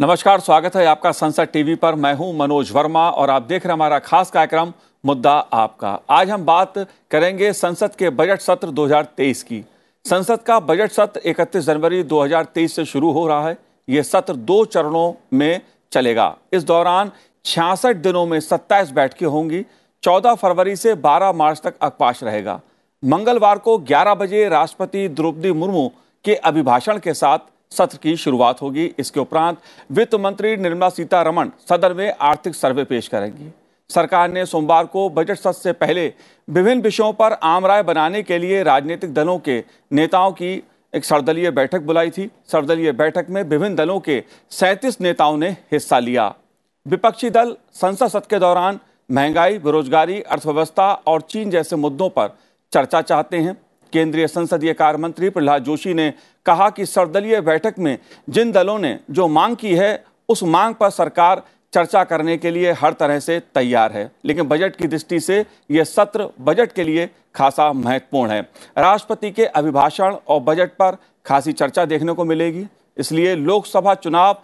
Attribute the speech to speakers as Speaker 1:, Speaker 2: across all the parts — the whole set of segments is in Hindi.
Speaker 1: नमस्कार स्वागत है आपका संसद टीवी पर मैं हूं मनोज वर्मा और आप देख रहे हैं हमारा खास कार्यक्रम मुद्दा आपका आज हम बात करेंगे संसद के बजट सत्र 2023 की संसद का बजट सत्र 31 जनवरी 2023 से शुरू हो रहा है ये सत्र दो चरणों में चलेगा इस दौरान छियासठ दिनों में 27 बैठकें होंगी 14 फरवरी से 12 मार्च तक अवकाश रहेगा मंगलवार को 11 बजे राष्ट्रपति द्रौपदी मुर्मू के अभिभाषण के साथ सत्र की शुरुआत होगी इसके उपरांत वित्त मंत्री निर्मला सीतारमण सदन में आर्थिक सर्वे पेश करेंगी सरकार ने सोमवार को बजट सत्र से पहले विभिन्न विषयों पर आम राय बनाने के लिए राजनीतिक दलों के नेताओं की एक सर्वदलीय बैठक बुलाई थी सर्वदलीय बैठक में विभिन्न दलों के सैंतीस नेताओं ने हिस्सा लिया विपक्षी दल संसद सत्र के दौरान महंगाई बेरोजगारी अर्थव्यवस्था और चीन जैसे मुद्दों पर चर्चा चाहते हैं केंद्रीय संसदीय कार्य मंत्री प्रहलाद जोशी ने कहा कि सर्वदलीय बैठक में जिन दलों ने जो मांग की है उस मांग पर सरकार चर्चा करने के लिए हर तरह से तैयार है लेकिन बजट की दृष्टि से यह सत्र बजट के लिए खासा महत्वपूर्ण है राष्ट्रपति के अभिभाषण और बजट पर खासी चर्चा देखने को मिलेगी इसलिए लोकसभा चुनाव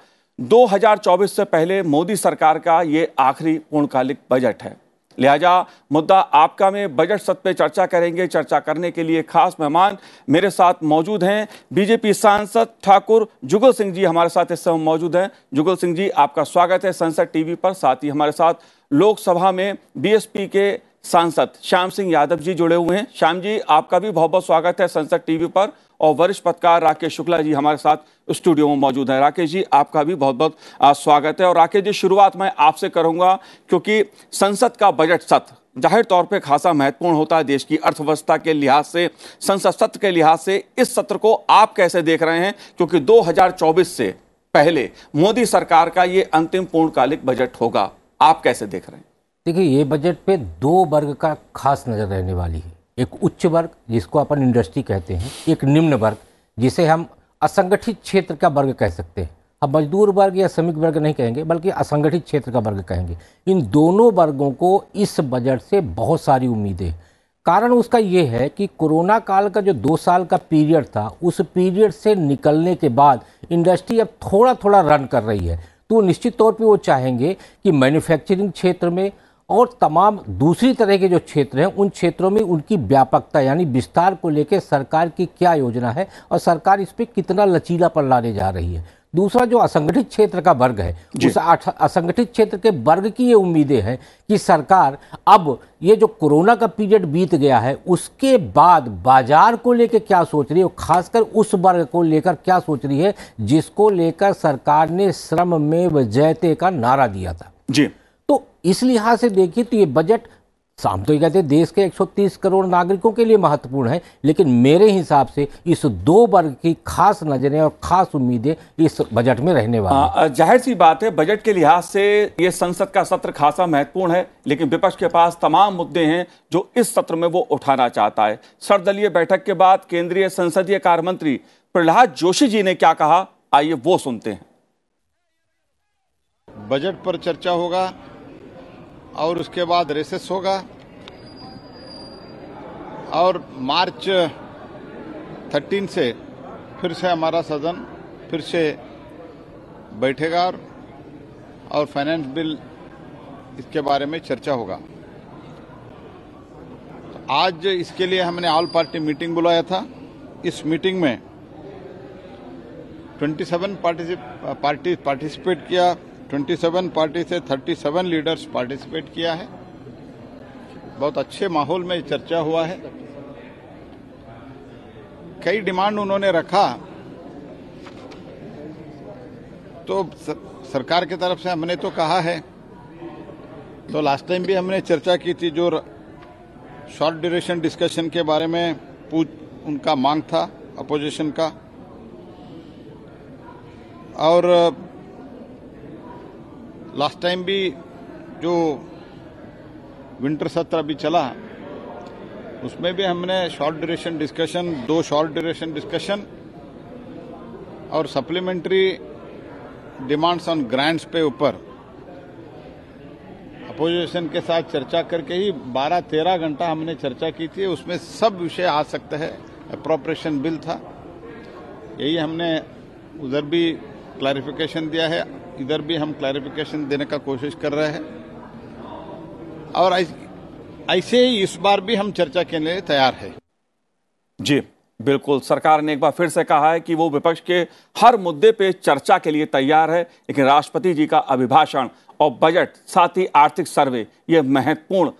Speaker 1: 2024 से पहले मोदी सरकार का ये आखिरी पूर्णकालिक बजट है लिहाजा मुद्दा आपका में बजट सत्र पे चर्चा करेंगे चर्चा करने के लिए खास मेहमान मेरे साथ मौजूद हैं बीजेपी सांसद ठाकुर जुगल सिंह जी हमारे साथ इस समय मौजूद हैं जुगल सिंह जी आपका स्वागत है संसद टीवी पर साथ ही हमारे साथ लोकसभा में बीएसपी के सांसद श्याम सिंह यादव जी जुड़े हुए हैं श्याम जी आपका भी बहुत बहुत स्वागत है संसद टीवी पर और वरिष्ठ पत्रकार राकेश शुक्ला जी हमारे साथ स्टूडियो में मौजूद हैं राकेश जी आपका भी बहुत बहुत स्वागत है और राकेश जी शुरुआत मैं आपसे करूंगा क्योंकि संसद का बजट सत्र जाहिर तौर पे खासा महत्वपूर्ण होता है देश की अर्थव्यवस्था के लिहाज से संसद सत्र के लिहाज से इस सत्र को आप कैसे देख रहे हैं क्योंकि दो से पहले मोदी सरकार का ये अंतिम पूर्णकालिक बजट होगा आप कैसे देख रहे हैं
Speaker 2: देखिए ये बजट पे दो वर्ग का खास नज़र रहने वाली है एक उच्च वर्ग जिसको अपन इंडस्ट्री कहते हैं एक निम्न वर्ग जिसे हम असंगठित क्षेत्र का वर्ग कह सकते हैं हम मजदूर वर्ग या श्रमिक वर्ग नहीं कहेंगे बल्कि असंगठित क्षेत्र का वर्ग कहेंगे इन दोनों वर्गों को इस बजट से बहुत सारी उम्मीदें कारण उसका ये है कि कोरोना काल का जो दो साल का पीरियड था उस पीरियड से निकलने के बाद इंडस्ट्री अब थोड़ा थोड़ा रन कर रही है तो निश्चित तौर पे वो चाहेंगे कि मैन्युफैक्चरिंग क्षेत्र में और तमाम दूसरी तरह के जो क्षेत्र हैं उन क्षेत्रों में उनकी व्यापकता यानी विस्तार को लेकर सरकार की क्या योजना है और सरकार इस पर कितना लचीलापन लाने जा रही है दूसरा जो असंगठित क्षेत्र का वर्ग है उस असंगठित क्षेत्र के वर्ग की ये उम्मीदें हैं कि सरकार अब ये जो कोरोना का पीरियड बीत गया है उसके बाद बाजार को लेकर क्या सोच रही है और खासकर उस वर्ग को लेकर क्या सोच रही है जिसको लेकर सरकार ने श्रम में जयते का नारा दिया था जी तो इस लिहाज से देखिए तो ये बजट शाम तो ये कहते हैं देश के 130 करोड़ नागरिकों के लिए महत्वपूर्ण है लेकिन मेरे हिसाब से इस दो वर्ग की खास नज़रें और खास उम्मीदें इस बजट में रहने वाली
Speaker 1: जाहिर सी बात है बजट के लिहाज से ये संसद का सत्र खासा महत्वपूर्ण है लेकिन विपक्ष के पास तमाम मुद्दे हैं जो इस सत्र में वो उठाना चाहता है सर्वदलीय बैठक के बाद केंद्रीय संसदीय कार्य मंत्री प्रहलाद जोशी जी ने क्या कहा आइए वो सुनते हैं
Speaker 3: बजट पर चर्चा होगा और उसके बाद रेसेस होगा और मार्च 13 से फिर से हमारा सदन फिर से बैठेगा और, फाइनेंस बिल इसके बारे में चर्चा होगा आज इसके लिए हमने ऑल पार्टी मीटिंग बुलाया था इस मीटिंग में 27 सेवन पार्टी पार्टिसिपेट किया 27 पार्टी से 37 लीडर्स पार्टिसिपेट किया है बहुत अच्छे माहौल में चर्चा हुआ है कई डिमांड उन्होंने रखा तो सरकार की तरफ से हमने तो कहा है तो लास्ट टाइम भी हमने चर्चा की थी जो शॉर्ट ड्यूरेशन डिस्कशन के बारे में पूछ उनका मांग था अपोजिशन का और लास्ट टाइम भी जो विंटर सत्र अभी चला उसमें भी हमने शॉर्ट ड्यूरेशन डिस्कशन दो शॉर्ट ड्यूरेशन डिस्कशन और सप्लीमेंट्री डिमांड्स ऑन ग्रांट्स पे ऊपर अपोजिशन के साथ चर्चा करके ही 12-13 घंटा हमने चर्चा की थी उसमें सब विषय आ सकते हैं अप्रोप्रिएशन बिल था यही हमने उधर भी क्लैरिफिकेशन दिया है इधर भी हम क्लैरिफिकेशन देने का कोशिश कर रहे हैं और ऐसे ही इस बार भी हम चर्चा के लिए तैयार है जी
Speaker 1: बिल्कुल सरकार ने एक बार फिर से कहा है कि वो विपक्ष के हर मुद्दे पे चर्चा के लिए तैयार है लेकिन राष्ट्रपति जी का अभिभाषण और बजट साथ ही आर्थिक सर्वे यह महत्वपूर्ण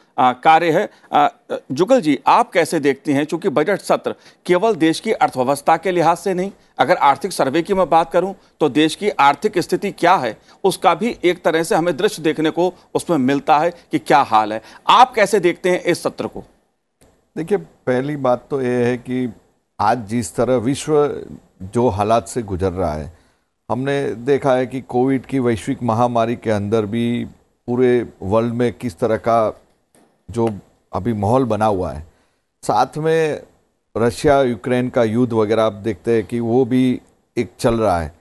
Speaker 1: कार्य है आ, जुगल जी आप कैसे देखते हैं चूंकि बजट सत्र केवल देश की अर्थव्यवस्था के लिहाज से नहीं अगर आर्थिक सर्वे की मैं बात करूं तो देश की आर्थिक स्थिति क्या है उसका भी एक तरह से हमें दृश्य देखने को उसमें मिलता है कि क्या हाल है आप कैसे देखते हैं इस सत्र को
Speaker 4: देखिए पहली बात तो यह है कि आज जिस तरह विश्व जो हालात से गुजर रहा है हमने देखा है कि कोविड की वैश्विक महामारी के अंदर भी पूरे वर्ल्ड में किस तरह का जो अभी माहौल बना हुआ है साथ में रशिया यूक्रेन का युद्ध वगैरह आप देखते हैं कि वो भी एक चल रहा है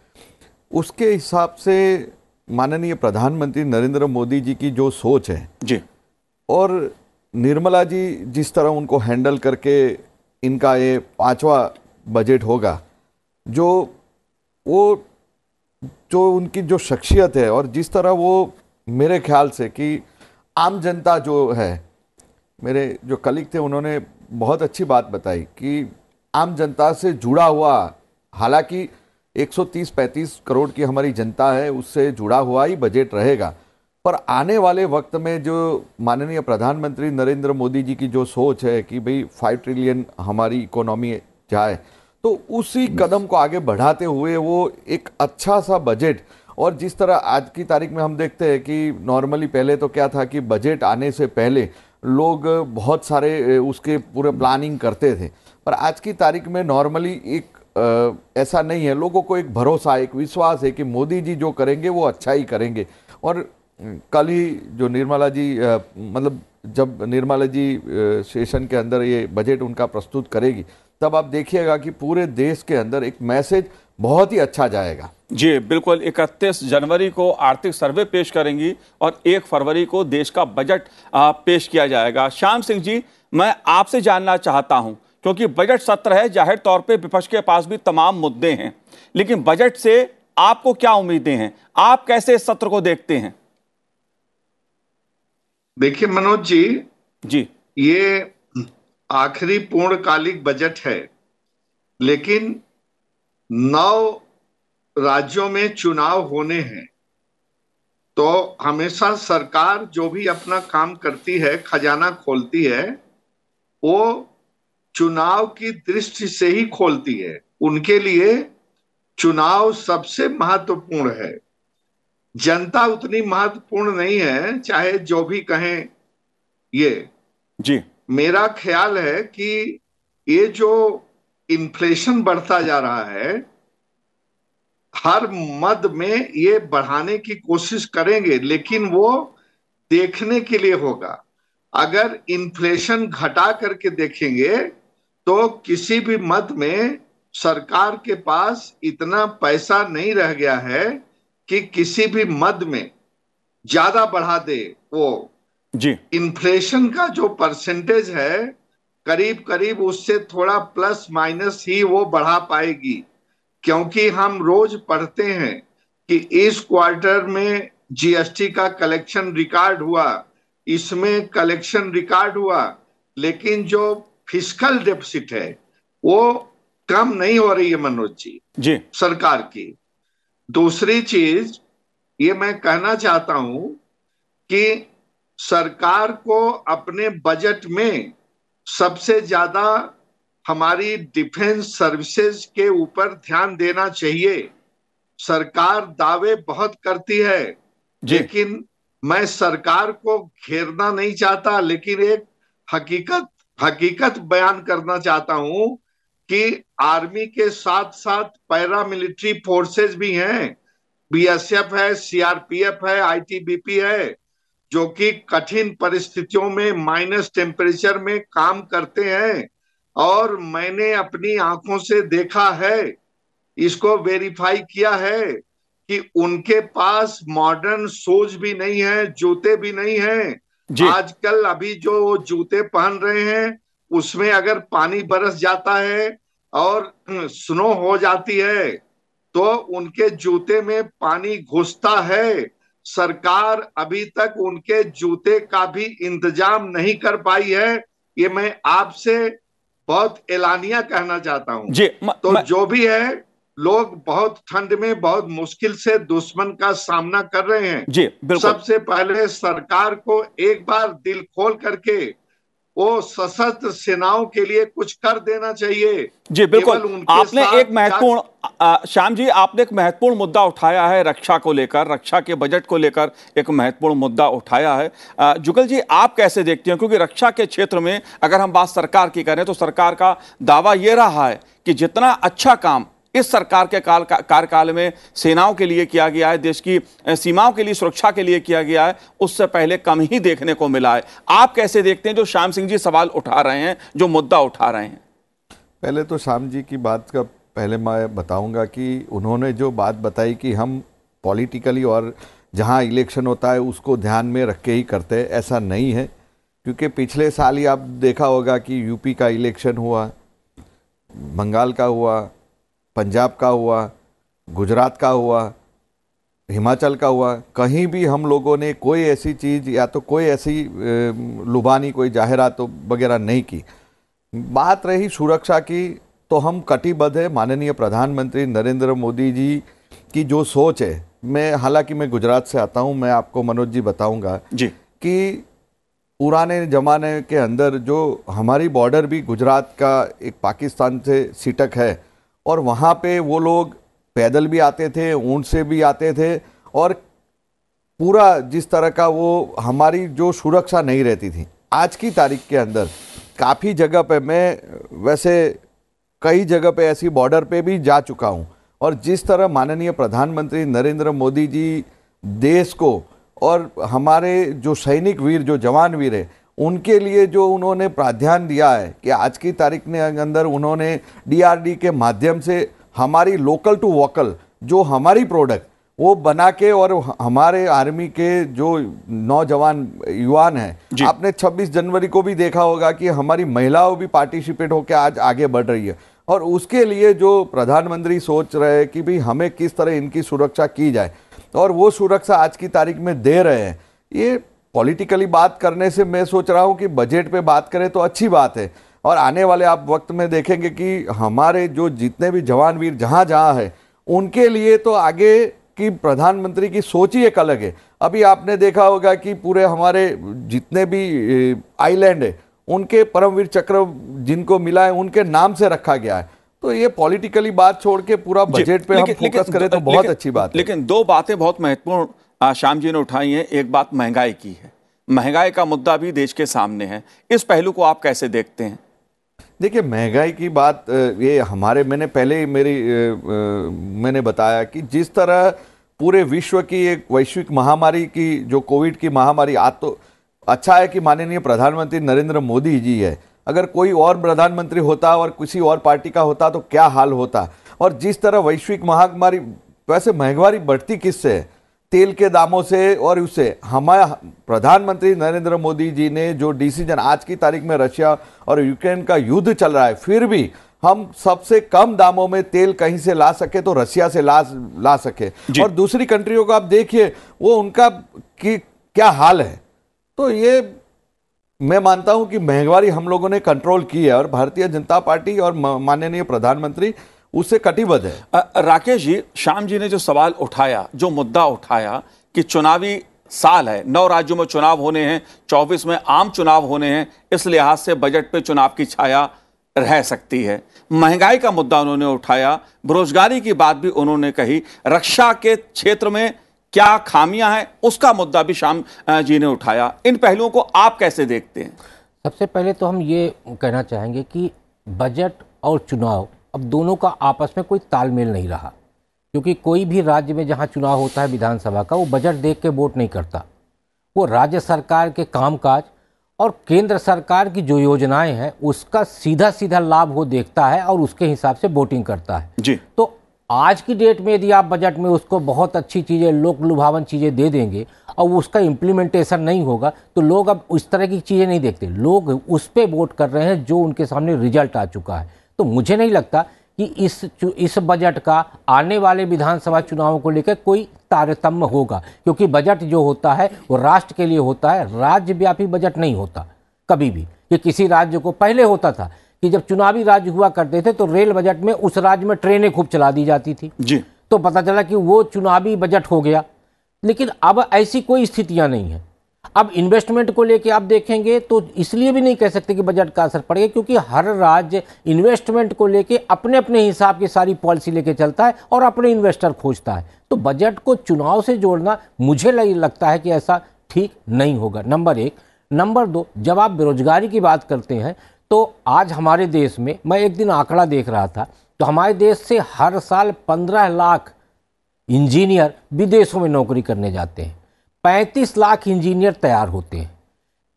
Speaker 4: उसके हिसाब से माननीय प्रधानमंत्री नरेंद्र मोदी जी की जो सोच है जी और निर्मला जी जिस तरह उनको हैंडल करके इनका ये पांचवा बजट होगा जो वो जो उनकी जो शख्सियत है और जिस तरह वो मेरे ख्याल से कि आम जनता जो है मेरे जो कलिक थे उन्होंने बहुत अच्छी बात बताई कि आम जनता से जुड़ा हुआ हालांकि 130-35 करोड़ की हमारी जनता है उससे जुड़ा हुआ ही बजट रहेगा पर आने वाले वक्त में जो माननीय प्रधानमंत्री नरेंद्र मोदी जी की जो सोच है कि भाई फाइव ट्रिलियन हमारी इकोनॉमी जाए तो उसी कदम को आगे बढ़ाते हुए वो एक अच्छा सा बजट और जिस तरह आज की तारीख में हम देखते हैं कि नॉर्मली पहले तो क्या था कि बजट आने से पहले लोग बहुत सारे उसके पूरे प्लानिंग करते थे पर आज की तारीख में नॉर्मली एक आ, ऐसा नहीं है लोगों को एक भरोसा एक विश्वास है कि मोदी जी जो करेंगे वो अच्छा ही करेंगे और कल ही जो निर्मला जी आ, मतलब जब निर्मला जी सेशन के अंदर ये बजट उनका प्रस्तुत करेगी तब आप देखिएगा कि पूरे देश के अंदर एक मैसेज बहुत ही अच्छा जाएगा
Speaker 1: जी बिल्कुल 31 जनवरी को आर्थिक सर्वे पेश करेंगी और 1 फरवरी को देश का बजट पेश किया जाएगा श्याम सिंह जी मैं आपसे जानना चाहता हूं क्योंकि बजट सत्र है जाहिर तौर पे विपक्ष के पास भी तमाम मुद्दे हैं लेकिन बजट से आपको क्या उम्मीदें हैं
Speaker 5: आप कैसे इस सत्र को देखते हैं देखिए मनोज जी जी ये आखिरी पूर्णकालिक बजट है लेकिन नौ राज्यों में चुनाव होने हैं तो हमेशा सरकार जो भी अपना काम करती है खजाना खोलती है वो चुनाव की दृष्टि से ही खोलती है उनके लिए चुनाव सबसे महत्वपूर्ण है जनता उतनी महत्वपूर्ण नहीं है चाहे जो भी कहें ये जी मेरा ख्याल है कि ये जो इन्फ्लेशन बढ़ता जा रहा है हर मद में ये बढ़ाने की कोशिश करेंगे लेकिन वो देखने के लिए होगा अगर इन्फ्लेशन घटा करके देखेंगे तो किसी भी मद में सरकार के पास इतना पैसा नहीं रह गया है कि किसी भी मद में ज्यादा बढ़ा दे वो जी इन्फ्लेशन का जो परसेंटेज है करीब करीब उससे थोड़ा प्लस माइनस ही वो बढ़ा पाएगी क्योंकि हम रोज पढ़ते हैं कि इस क्वार्टर में जीएसटी का कलेक्शन रिकॉर्ड हुआ इसमें कलेक्शन रिकॉर्ड हुआ लेकिन जो फिजिकल डेफिसिट है वो कम नहीं हो रही है मनोज जी जी सरकार की दूसरी चीज ये मैं कहना चाहता हूं कि सरकार को अपने बजट में सबसे ज्यादा हमारी डिफेंस सर्विसेज के ऊपर ध्यान देना चाहिए सरकार दावे बहुत करती है लेकिन मैं सरकार को घेरना नहीं चाहता लेकिन एक हकीकत हकीकत बयान करना चाहता हूं कि आर्मी के साथ साथ पैरामिलिट्री फोर्सेस भी हैं बीएसएफ है सीआरपीएफ है आईटीबीपी है जो कि कठिन परिस्थितियों में माइनस टेम्परेचर में काम करते हैं और मैंने अपनी आंखों से देखा है इसको वेरीफाई किया है कि उनके पास मॉडर्न सोच भी नहीं है जूते भी नहीं है आजकल अभी जो जूते पहन रहे हैं उसमें अगर पानी बरस जाता है और स्नो हो जाती है तो उनके जूते में पानी घुसता है सरकार अभी तक उनके जूते का भी इंतजाम नहीं कर पाई है ये मैं आपसे बहुत एलानिया कहना चाहता हूँ तो म, जो भी है लोग बहुत ठंड में बहुत मुश्किल से दुश्मन का सामना कर रहे हैं जी सबसे पहले सरकार को एक बार दिल खोल करके वो सशस्त्र सेनाओं के लिए कुछ कर देना चाहिए जी बिल्कुल आपने एक महत्वपूर्ण
Speaker 1: श्याम जी आपने एक महत्वपूर्ण मुद्दा उठाया है रक्षा को लेकर रक्षा के बजट को लेकर एक महत्वपूर्ण मुद्दा उठाया है जुगल जी आप कैसे देखते हैं क्योंकि रक्षा के क्षेत्र में अगर हम बात सरकार की करें तो सरकार का दावा यह रहा है कि जितना अच्छा काम इस सरकार के काल का कार्यकाल में सेनाओं के लिए किया गया है देश की सीमाओं के लिए सुरक्षा के लिए किया गया है उससे पहले कम ही देखने को मिला है आप कैसे देखते हैं जो श्याम सिंह जी सवाल उठा रहे हैं जो मुद्दा उठा रहे हैं
Speaker 4: पहले तो श्याम जी की बात का पहले मैं बताऊंगा कि उन्होंने जो बात बताई कि हम पॉलिटिकली और जहां इलेक्शन होता है उसको ध्यान में रख के ही करते हैं ऐसा नहीं है क्योंकि पिछले साल ही आप देखा होगा कि यूपी का इलेक्शन हुआ बंगाल का हुआ पंजाब का हुआ गुजरात का हुआ हिमाचल का हुआ कहीं भी हम लोगों ने कोई ऐसी चीज़ या तो कोई ऐसी लुबानी कोई जाहिरत तो वगैरह नहीं की बात रही सुरक्षा की तो हम कटिबद्ध है माननीय प्रधानमंत्री नरेंद्र मोदी जी की जो सोच है मैं हालांकि मैं गुजरात से आता हूं मैं आपको मनोज जी बताऊंगा जी कि पुराने ज़माने के अंदर जो हमारी बॉर्डर भी गुजरात का एक पाकिस्तान से सीटक है और वहाँ पे वो लोग पैदल भी आते थे ऊँट से भी आते थे और पूरा जिस तरह का वो हमारी जो सुरक्षा नहीं रहती थी आज की तारीख के अंदर काफ़ी जगह पे मैं वैसे कई जगह पे ऐसी बॉर्डर पे भी जा चुका हूँ और जिस तरह माननीय प्रधानमंत्री नरेंद्र मोदी जी देश को और हमारे जो सैनिक वीर जो जवान वीर है उनके लिए जो उन्होंने प्राध्यान दिया है कि आज की तारीख ने अंदर उन्होंने डीआरडी के माध्यम से हमारी लोकल टू वोकल जो हमारी प्रोडक्ट वो बना के और हमारे आर्मी के जो नौजवान युवान हैं आपने 26 जनवरी को भी देखा होगा कि हमारी महिलाओं भी पार्टिसिपेट होकर आज आगे बढ़ रही है और उसके लिए जो प्रधानमंत्री सोच रहे हैं कि भाई हमें किस तरह इनकी सुरक्षा की जाए और वो सुरक्षा आज की तारीख में दे रहे हैं ये पॉलिटिकली बात करने से मैं सोच रहा हूँ कि बजट पे बात करें तो अच्छी बात है और आने वाले आप वक्त में देखेंगे कि हमारे जो जितने भी जवान वीर जहाँ जहाँ है उनके लिए तो आगे की प्रधानमंत्री की सोच ही एक अलग है अभी आपने देखा होगा कि पूरे हमारे जितने भी आइलैंड है उनके परमवीर चक्र जिनको मिला है उनके नाम से रखा गया है तो
Speaker 1: ये पॉलिटिकली बात छोड़ के पूरा बजट पे हम फोकस करें तो बहुत अच्छी बात लेकिन दो बातें बहुत महत्वपूर्ण श्याम जी ने उठाई है एक बात महंगाई की है महंगाई का मुद्दा भी देश के सामने है इस पहलू को आप कैसे देखते हैं
Speaker 4: देखिए महंगाई की बात ये हमारे मैंने पहले ही मेरी मैंने बताया कि जिस तरह पूरे विश्व की एक वैश्विक महामारी की जो कोविड की महामारी आ तो अच्छा है कि माननीय प्रधानमंत्री नरेंद्र मोदी जी है अगर कोई और प्रधानमंत्री होता और किसी और पार्टी का होता तो क्या हाल होता और जिस तरह वैश्विक महामारी वैसे महंगाई बढ़ती किससे है तेल के दामों से और उससे हमारा प्रधानमंत्री नरेंद्र मोदी जी ने जो डिसीजन आज की तारीख में रशिया और यूक्रेन का युद्ध चल रहा है फिर भी हम सबसे कम दामों में तेल कहीं से ला सके तो रशिया से ला ला सके और दूसरी कंट्रियों को आप देखिए वो उनका कि क्या हाल है तो ये मैं मानता हूं कि महंगाई हम लोगों ने कंट्रोल की है और भारतीय जनता पार्टी और माननीय प्रधानमंत्री उससे कटिबद्ध
Speaker 1: है राकेश जी श्याम जी ने जो सवाल उठाया जो मुद्दा उठाया कि चुनावी साल है नौ राज्यों में चुनाव होने हैं चौबीस में आम चुनाव होने हैं इस लिहाज से बजट पे चुनाव की छाया रह सकती है महंगाई का मुद्दा उन्होंने उठाया बेरोजगारी की बात भी उन्होंने कही रक्षा के क्षेत्र में क्या खामियां हैं उसका मुद्दा भी श्याम जी ने उठाया इन पहलुओं को आप कैसे देखते हैं
Speaker 2: सबसे पहले तो हम ये कहना चाहेंगे कि बजट और चुनाव अब दोनों का आपस में कोई तालमेल नहीं रहा क्योंकि कोई भी राज्य में जहाँ चुनाव होता है विधानसभा का वो बजट देख के वोट नहीं करता वो राज्य सरकार के कामकाज और केंद्र सरकार की जो योजनाएं हैं उसका सीधा सीधा लाभ वो देखता है और उसके हिसाब से वोटिंग करता है जी तो आज की डेट में यदि आप बजट में उसको बहुत अच्छी चीज़ें लोक लुभावन चीज़ें दे देंगे और उसका इम्प्लीमेंटेशन नहीं होगा तो लोग अब उस तरह की चीज़ें नहीं देखते लोग उस पर वोट कर रहे हैं जो उनके सामने रिजल्ट आ चुका है तो मुझे नहीं लगता कि इस इस बजट का आने वाले विधानसभा चुनावों को लेकर कोई तारतम्य होगा क्योंकि बजट जो होता है वो राष्ट्र के लिए होता है राज्यव्यापी बजट नहीं होता कभी भी ये किसी राज्य को पहले होता था कि जब चुनावी राज्य हुआ करते थे तो रेल बजट में उस राज्य में ट्रेनें खूब चला दी जाती थी जी तो पता चला कि वो चुनावी बजट हो गया लेकिन अब ऐसी कोई स्थितियां नहीं है अब इन्वेस्टमेंट को लेके आप देखेंगे तो इसलिए भी नहीं कह सकते कि बजट का असर पड़ेगा क्योंकि हर राज्य इन्वेस्टमेंट को लेके अपने अपने हिसाब की सारी पॉलिसी लेके चलता है और अपने इन्वेस्टर खोजता है तो बजट को चुनाव से जोड़ना मुझे लगता है कि ऐसा ठीक नहीं होगा नंबर एक नंबर दो जब आप बेरोजगारी की बात करते हैं तो आज हमारे देश में मैं एक दिन आंकड़ा देख रहा था तो हमारे देश से हर साल पंद्रह लाख इंजीनियर विदेशों में नौकरी करने जाते हैं पैंतीस लाख इंजीनियर तैयार होते हैं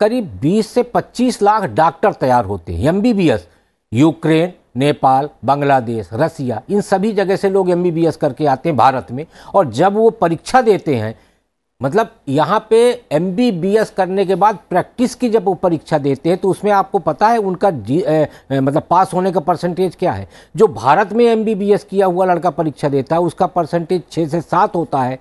Speaker 2: करीब 20 से 25 लाख डॉक्टर तैयार होते हैं MBBS Ukraine Nepal Bangladesh Russia इन सभी जगह से लोग एम करके आते हैं भारत में और जब वो परीक्षा देते हैं मतलब यहाँ पे एम करने के बाद प्रैक्टिस की जब वो परीक्षा देते हैं तो उसमें आपको पता है उनका जी ए, ए, मतलब पास होने का परसेंटेज क्या है जो भारत में एम किया हुआ लड़का परीक्षा देता है उसका परसेंटेज छः से सात होता है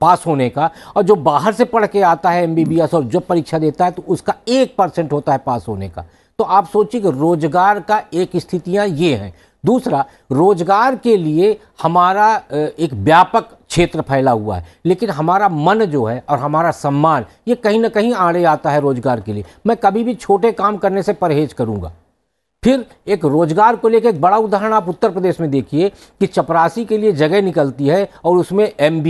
Speaker 2: पास होने का और जो बाहर से पढ़ के आता है एमबीबीएस और जब परीक्षा देता है तो उसका एक परसेंट होता है पास होने का तो आप सोचिए कि रोजगार का एक स्थितियाँ ये हैं दूसरा रोजगार के लिए हमारा एक व्यापक क्षेत्र फैला हुआ है लेकिन हमारा मन जो है और हमारा सम्मान ये कहीं ना कहीं आड़े आता है रोजगार के लिए मैं कभी भी छोटे काम करने से परहेज करूँगा फिर एक रोजगार को लेकर एक बड़ा उदाहरण आप उत्तर प्रदेश में देखिए कि चपरासी के लिए जगह निकलती है और उसमें एम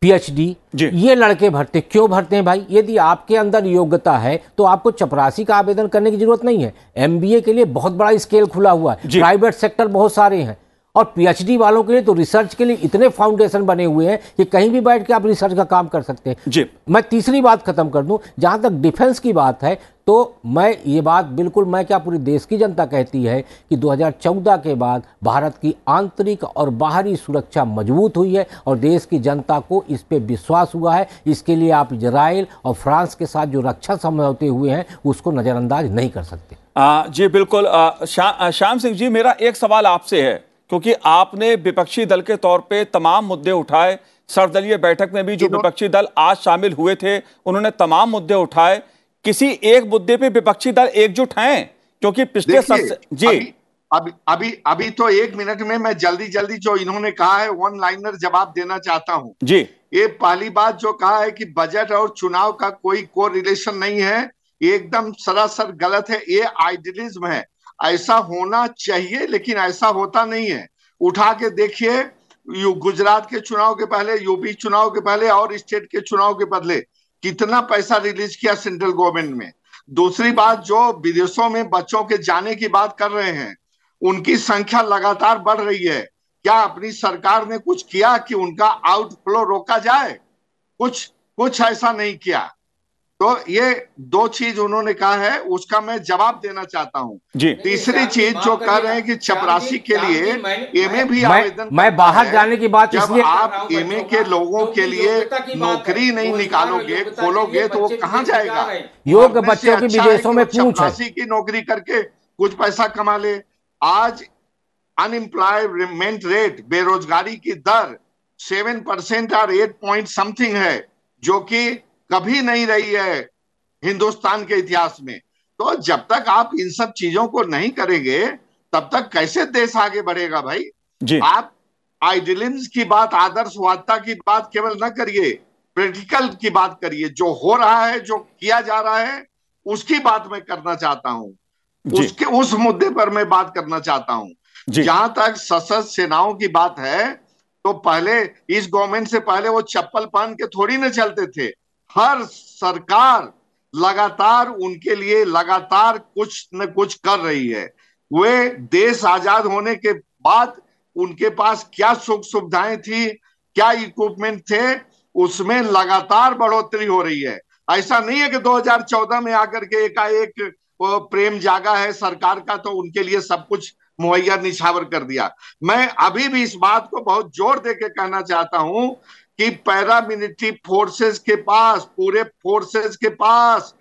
Speaker 2: पीएचडी ये लड़के भरते क्यों भरते हैं भाई यदि आपके अंदर योग्यता है तो आपको चपरासी का आवेदन करने की जरूरत नहीं है एमबीए के लिए बहुत बड़ा स्केल खुला हुआ है प्राइवेट सेक्टर बहुत सारे हैं और पीएचडी वालों के लिए तो रिसर्च के लिए इतने फाउंडेशन बने हुए हैं कि कहीं भी बैठ के आप रिसर्च का काम कर सकते हैं जी मैं तीसरी बात खत्म कर दूं जहां तक डिफेंस की बात है तो मैं ये बात बिल्कुल मैं क्या पूरी देश की जनता कहती है कि 2014 के बाद भारत की आंतरिक और बाहरी सुरक्षा मजबूत हुई है और देश की जनता को इस पर विश्वास हुआ है इसके लिए आप इजराइल और फ्रांस के साथ जो रक्षा समझौते हुए हैं उसको नज़रअंदाज नहीं कर सकते
Speaker 1: आ, जी बिल्कुल शा, श्याम सिंह जी मेरा एक सवाल आपसे है क्योंकि आपने विपक्षी दल के तौर पे तमाम मुद्दे उठाए सर्वदलीय बैठक में भी जो विपक्षी दल आज शामिल हुए थे उन्होंने तमाम मुद्दे उठाए
Speaker 5: किसी एक मुद्दे पे विपक्षी दल एकजुट हैं क्योंकि पिछले सत्र जी अभी, अभी अभी अभी तो एक मिनट में मैं जल्दी जल्दी जो इन्होंने कहा है वन लाइनर जवाब देना चाहता हूं जी ये पहली बात जो कहा है कि बजट और चुनाव का कोई को रिलेशन नहीं है एकदम सरासर गलत है ये आइडियलिज्म है ऐसा होना चाहिए लेकिन ऐसा होता नहीं है उठा के देखिए गुजरात के चुनाव के पहले यूपी चुनाव के पहले और स्टेट के चुनाव के पहले कितना पैसा रिलीज किया सेंट्रल गवर्नमेंट में दूसरी बात जो विदेशों में बच्चों के जाने की बात कर रहे हैं उनकी संख्या लगातार बढ़ रही है क्या अपनी सरकार ने कुछ किया कि उनका आउटफ्लो रोका जाए कुछ कुछ ऐसा नहीं किया तो ये दो चीज उन्होंने कहा है उसका मैं जवाब देना चाहता हूँ तीसरी चीज जो कह रहे हैं कि
Speaker 1: चपरासी के लिए एमए भी आवेदन मैं बाहर जाने की बात जब आप
Speaker 2: एमए के
Speaker 5: लोगों के लिए नौकरी नहीं निकालोगे खोलोगे तो वो कहाँ जाएगा
Speaker 2: योग बच्चों की अच्छा विदेशों में चपरासी
Speaker 5: की नौकरी करके कुछ पैसा कमा ले आज अनएम्प्लॉयमेंट रेट बेरोजगारी की दर सेवन परसेंट और एट पॉइंट समथिंग है जो की कभी नहीं रही है हिंदुस्तान के इतिहास में तो जब तक आप इन सब चीजों को नहीं करेंगे तब तक कैसे देश आगे बढ़ेगा भाई जी। आप आइडियलिज्म की बात आदर्शवादता की बात केवल न करिए प्रैक्टिकल की बात करिए जो हो रहा है जो किया जा रहा है उसकी बात मैं करना चाहता हूँ उसके उस मुद्दे पर मैं बात करना चाहता हूँ जहां तक सशस्त्र सेनाओं की बात है तो पहले इस गवर्नमेंट से पहले वो चप्पल पहन के थोड़ी ना चलते थे हर सरकार लगातार उनके लिए लगातार कुछ न कुछ कर रही है वे देश आजाद होने के बाद उनके पास क्या सुख सुविधाएं थी क्या इक्विपमेंट थे उसमें लगातार बढ़ोतरी हो रही है ऐसा नहीं है कि 2014 में आकर के एकाएक प्रेम जागा है सरकार का तो उनके लिए सब कुछ मुहैया निछावर कर दिया मैं अभी भी इस बात को बहुत जोर दे के कहना चाहता हूं कि पैरामिलिट्री फोर्सेस के पास पूरे फोर्सेस के पास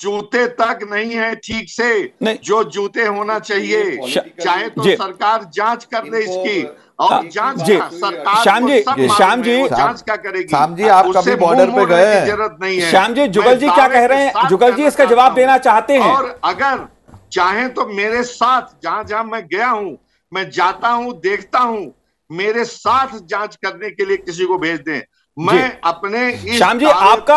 Speaker 5: जूते तक नहीं है ठीक से जो जूते होना चाहिए चाहे तो सरकार जांच कर ले इसकी और जांच जी, सरकार श्याम जी श्याम जी जांच क्या करेगी श्याम जी आप कभी बॉर्डर पे गए जरूरत नहीं है श्याम जी जुगल जी क्या कह रहे हैं जुगल जी इसका जवाब देना चाहते हैं और अगर चाहे तो मेरे साथ जहां जहां मैं गया हूँ मैं जाता हूँ देखता हूँ मेरे साथ जांच करने के लिए किसी को भेज दें मैं अपने श्याम जी आपका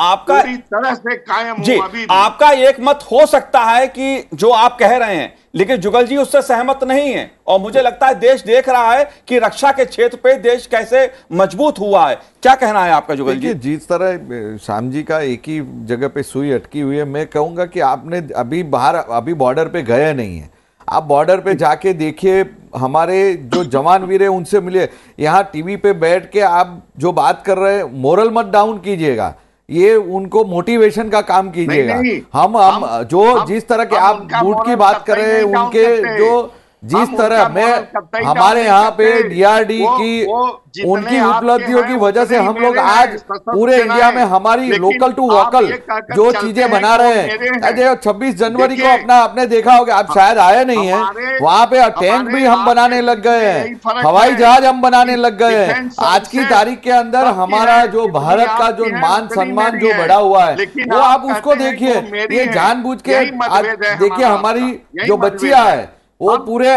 Speaker 5: आपका तरह से कायम जी अभी आपका
Speaker 1: एक मत हो सकता है कि जो आप कह रहे हैं लेकिन जुगल जी उससे सहमत नहीं है और मुझे लगता है देश देख रहा है कि रक्षा के क्षेत्र पे देश कैसे मजबूत हुआ है क्या कहना है आपका जुगल जी
Speaker 4: जिस तरह श्याम जी का एक ही जगह पे सुई अटकी हुई है मैं कहूंगा कि आपने अभी बाहर अभी बॉर्डर पे गए नहीं है आप बॉर्डर पे जाके देखिए हमारे जो जवान वीर है उनसे मिलिए यहाँ टीवी पे बैठ के आप जो बात कर रहे हैं मोरल मत डाउन कीजिएगा ये उनको मोटिवेशन का काम कीजिएगा हम हम जो जिस तरह के आप बूट की बात कर रहे हैं उनके जो
Speaker 2: जिस तरह मैं हमारे यहाँ पे डीआरडी की उनकी उपलब्धियों की वजह से हम लोग आज पूरे इंडिया में हमारी लोकल टू वोकल जो चीजें बना रहे हैं
Speaker 4: अजय छब्बीस जनवरी को अपना आपने देखा होगा आप शायद आए नहीं है वहाँ पे टैंक भी हम बनाने लग गए हैं हवाई जहाज हम बनाने लग गए हैं आज की तारीख के अंदर हमारा जो भारत का जो मान सम्मान जो बढ़ा हुआ है वो आप उसको देखिए ये जानबूझ के देखिए हमारी जो बच्चिया है वो पूरे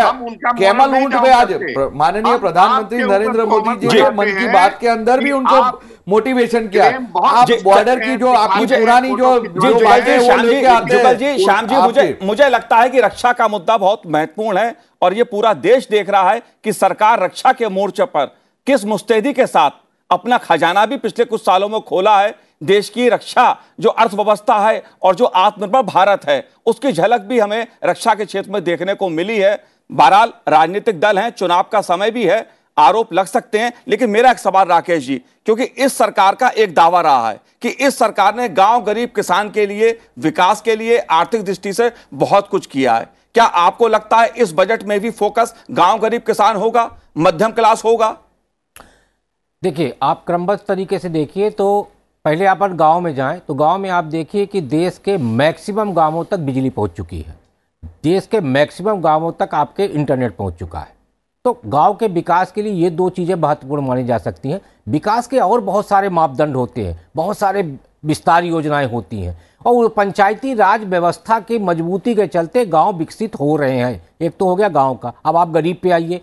Speaker 4: कैमल ऊंट पे आज माननीय प्रधानमंत्री नरेंद्र मोदी जी ने मन की बात के
Speaker 1: अंदर भी उनको मोटिवेशन किया आप बॉर्डर की जो आपकी पुरानी जो श्याम जी मुझे मुझे लगता है कि रक्षा का मुद्दा बहुत महत्वपूर्ण है और ये पूरा देश देख रहा है कि सरकार रक्षा के मोर्चे पर किस मुस्तैदी के साथ अपना खजाना भी पिछले कुछ सालों में खोला है देश की रक्षा जो अर्थव्यवस्था है और जो आत्मनिर्भर भारत है उसकी झलक भी हमें रक्षा के क्षेत्र में देखने को मिली है बहरहाल राजनीतिक दल हैं चुनाव का समय भी है आरोप लग सकते हैं लेकिन मेरा एक सवाल राकेश जी क्योंकि इस सरकार का एक दावा रहा है कि इस सरकार ने गांव गरीब किसान के लिए विकास के लिए आर्थिक दृष्टि से बहुत कुछ किया है क्या आपको लगता है इस बजट में भी फोकस गांव गरीब किसान होगा मध्यम क्लास होगा
Speaker 2: देखिए आप क्रमबद्ध तरीके से देखिए तो पहले आप अगर गाँव में जाएं तो गांव में आप देखिए कि देश के मैक्सिमम गांवों तक बिजली पहुंच चुकी है देश के मैक्सिमम गांवों तक आपके इंटरनेट पहुंच चुका है तो गांव के विकास के लिए ये दो चीज़ें महत्वपूर्ण मानी जा सकती हैं विकास के और बहुत सारे मापदंड होते हैं बहुत सारे विस्तार योजनाएं होती हैं और पंचायती राज व्यवस्था की मजबूती के चलते गांव विकसित हो रहे हैं एक तो हो गया गांव का अब आप गरीब पे आइए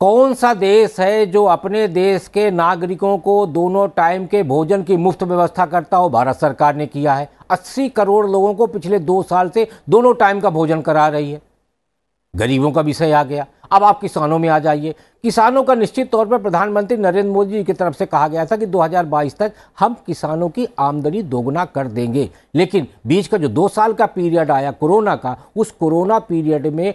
Speaker 2: कौन सा देश है जो अपने देश के नागरिकों को दोनों टाइम के भोजन की मुफ्त व्यवस्था करता हो भारत सरकार ने किया है 80 करोड़ लोगों को पिछले दो साल से दोनों टाइम का भोजन करा रही है गरीबों का विषय आ गया अब आप किसानों में आ जाइए किसानों का निश्चित तौर पर प्रधानमंत्री नरेंद्र मोदी जी की तरफ से कहा गया था कि 2022 तक हम किसानों की आमदनी दोगुना कर देंगे लेकिन बीच का जो दो साल का पीरियड आया कोरोना का उस कोरोना पीरियड में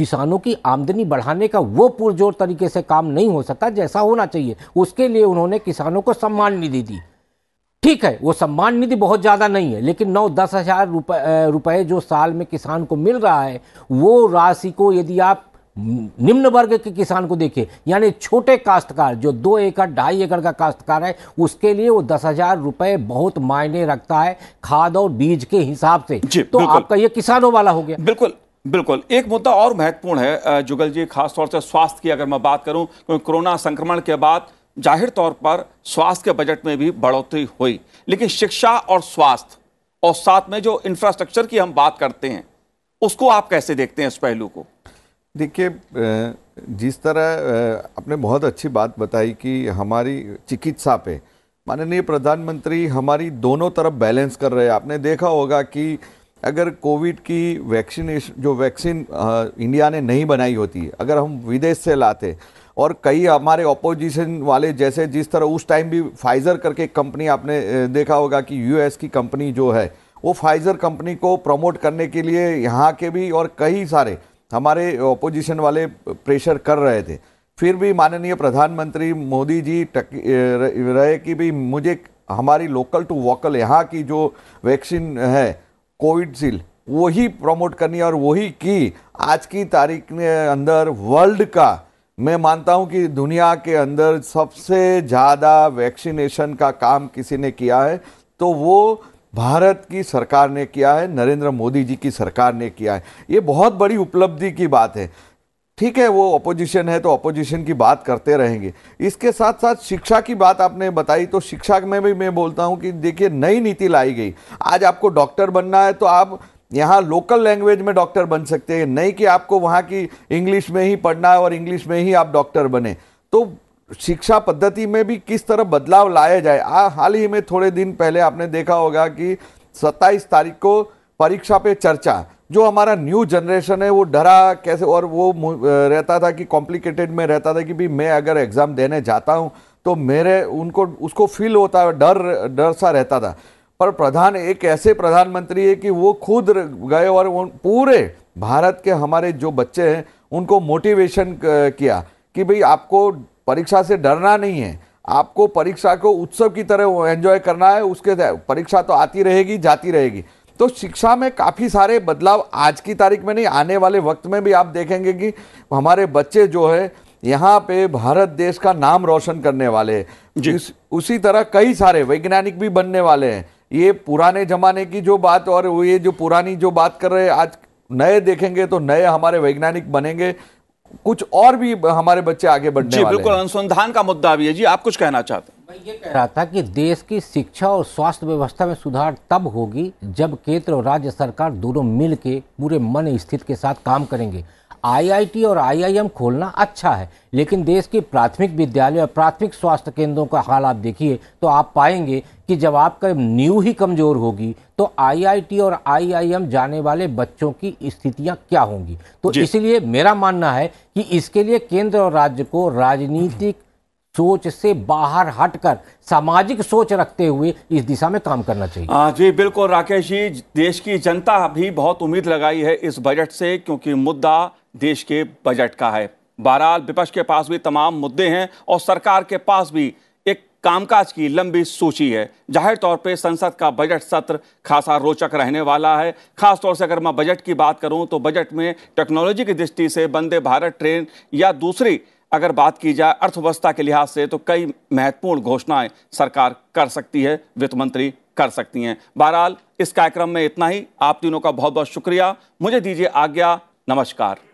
Speaker 2: किसानों की आमदनी बढ़ाने का वो पुरजोर तरीके से काम नहीं हो सकता जैसा होना चाहिए उसके लिए उन्होंने किसानों को सम्मान निधि दी ठीक है वो सम्मान निधि बहुत ज़्यादा नहीं है लेकिन नौ दस हज़ार रुपये जो साल में किसान को मिल रहा है वो राशि को यदि आप निम्न वर्ग के किसान को देखे यानी छोटे काश्तकार जो दो एकड़ ढाई एकड़ का काश्तकार है उसके लिए वो दस हजार रुपए बहुत मायने रखता है खाद और बीज के हिसाब से तो आपका
Speaker 1: ये किसानों वाला हो गया बिल्कुल बिल्कुल एक मुद्दा और महत्वपूर्ण है जुगल जी खासतौर से स्वास्थ्य की अगर मैं बात करूं क्योंकि कोरोना संक्रमण के बाद जाहिर तौर पर स्वास्थ्य के बजट में भी बढ़ोतरी हुई लेकिन शिक्षा और स्वास्थ्य और साथ में जो इंफ्रास्ट्रक्चर की हम बात करते हैं उसको आप कैसे देखते हैं इस पहलू को
Speaker 4: देखिए जिस तरह आपने बहुत अच्छी बात बताई कि हमारी चिकित्सा पे माननीय प्रधानमंत्री हमारी दोनों तरफ बैलेंस कर रहे हैं आपने देखा होगा कि अगर कोविड की वैक्सीनेशन जो वैक्सीन इंडिया ने नहीं बनाई होती अगर हम विदेश से लाते और कई हमारे अपोजिशन वाले जैसे जिस तरह उस टाइम भी फाइज़र करके कंपनी आपने देखा होगा कि यूएस की कंपनी जो है वो फाइज़र कंपनी को प्रमोट करने के लिए यहाँ के भी और कई सारे हमारे अपोजिशन वाले प्रेशर कर रहे थे फिर भी माननीय प्रधानमंत्री मोदी जी रहे कि भी मुझे हमारी लोकल टू वोकल यहाँ की जो वैक्सीन है सील वही प्रमोट करनी और वही की आज की तारीख के अंदर वर्ल्ड का मैं मानता हूं कि दुनिया के अंदर सबसे ज़्यादा वैक्सीनेशन का काम किसी ने किया है तो वो भारत की सरकार ने किया है नरेंद्र मोदी जी की सरकार ने किया है ये बहुत बड़ी उपलब्धि की बात है ठीक है वो अपोजिशन है तो अपोजिशन की बात करते रहेंगे इसके साथ साथ शिक्षा की बात आपने बताई तो शिक्षा में भी मैं बोलता हूँ कि देखिए नई नीति लाई गई आज आपको डॉक्टर बनना है तो आप यहाँ लोकल लैंग्वेज में डॉक्टर बन सकते हैं नहीं कि आपको वहाँ की इंग्लिश में ही पढ़ना है और इंग्लिश में ही आप डॉक्टर बने तो शिक्षा पद्धति में भी किस तरह बदलाव लाया जाए आ हाल ही में थोड़े दिन पहले आपने देखा होगा कि सत्ताईस तारीख को परीक्षा पे चर्चा जो हमारा न्यू जनरेशन है वो डरा कैसे और वो रहता था कि कॉम्प्लिकेटेड में रहता था कि भी मैं अगर एग्ज़ाम देने जाता हूँ तो मेरे उनको उसको फील होता है डर डर सा रहता था पर प्रधान एक ऐसे प्रधानमंत्री है कि वो खुद गए और पूरे भारत के हमारे जो बच्चे हैं उनको मोटिवेशन किया कि भाई आपको परीक्षा से डरना नहीं है आपको परीक्षा को उत्सव की तरह एंजॉय करना है उसके परीक्षा तो आती रहेगी जाती रहेगी तो शिक्षा में काफ़ी सारे बदलाव आज की तारीख में नहीं आने वाले वक्त में भी आप देखेंगे कि हमारे बच्चे जो है यहाँ पे भारत देश का नाम रोशन करने वाले हैं उस, उसी तरह कई सारे वैज्ञानिक भी बनने वाले हैं ये पुराने ज़माने की जो बात और ये जो पुरानी जो बात कर रहे हैं आज नए देखेंगे तो नए हमारे वैज्ञानिक बनेंगे
Speaker 1: कुछ और भी हमारे बच्चे आगे बढ़ने जी, वाले बिल्कुल अनुसंधान का मुद्दा भी है जी आप कुछ कहना
Speaker 2: चाहते हैं मैं ये कह रहा था कि देश की शिक्षा और स्वास्थ्य व्यवस्था में सुधार तब होगी जब केंद्र और राज्य सरकार दोनों मिल के पूरे मन स्थिति के साथ काम करेंगे आईआईटी और आईआईएम खोलना अच्छा है लेकिन देश के प्राथमिक विद्यालय और प्राथमिक स्वास्थ्य केंद्रों का हाल आप देखिए तो आप पाएंगे कि जब आपका न्यू ही कमज़ोर होगी तो आईआईटी और आईआईएम जाने वाले बच्चों की स्थितियां क्या होंगी तो इसलिए मेरा मानना है कि इसके लिए केंद्र और राज्य को राजनीतिक सोच से बाहर हटकर सामाजिक सोच रखते हुए इस दिशा में काम करना चाहिए
Speaker 1: आ, हाँ जी बिल्कुल राकेश जी देश की जनता भी बहुत उम्मीद लगाई है इस बजट से क्योंकि मुद्दा देश के बजट का है बहरहाल विपक्ष के पास भी तमाम मुद्दे हैं और सरकार के पास भी एक कामकाज की लंबी सूची है जाहिर तौर पे संसद का बजट सत्र खासा रोचक रहने वाला है खासतौर से अगर मैं बजट की बात करूं तो बजट में टेक्नोलॉजी की दृष्टि से वंदे भारत ट्रेन या दूसरी अगर बात की जाए अर्थव्यवस्था के लिहाज से तो कई महत्वपूर्ण घोषणाएं सरकार कर सकती है वित्त मंत्री कर सकती हैं बहरहाल इस कार्यक्रम में इतना ही आप तीनों का बहुत बहुत शुक्रिया मुझे दीजिए आज्ञा नमस्कार